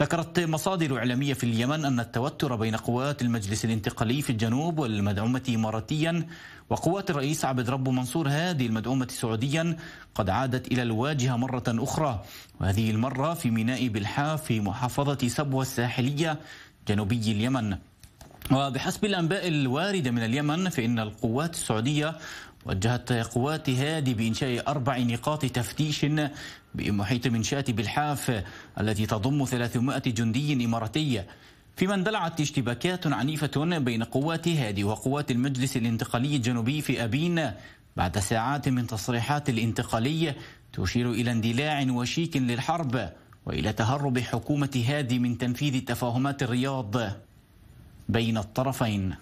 ذكرت مصادر إعلامية في اليمن أن التوتر بين قوات المجلس الانتقالي في الجنوب والمدعومة إماراتيا وقوات الرئيس عبد رب منصور هادي المدعومة سعوديا قد عادت إلى الواجهة مرة أخرى وهذه المرة في ميناء بلحاف في محافظة سبوة الساحلية جنوبي اليمن وبحسب الأنباء الواردة من اليمن فإن القوات السعودية وجهت قوات هادي بإنشاء أربع نقاط تفتيش بمحيط منشاة بالحاف التي تضم 300 جندي إماراتي فيما اندلعت اشتباكات عنيفة بين قوات هادي وقوات المجلس الانتقالي الجنوبي في أبين بعد ساعات من تصريحات الانتقالي تشير إلى اندلاع وشيك للحرب وإلى تهرب حكومة هادي من تنفيذ تفاهمات الرياض بين الطرفين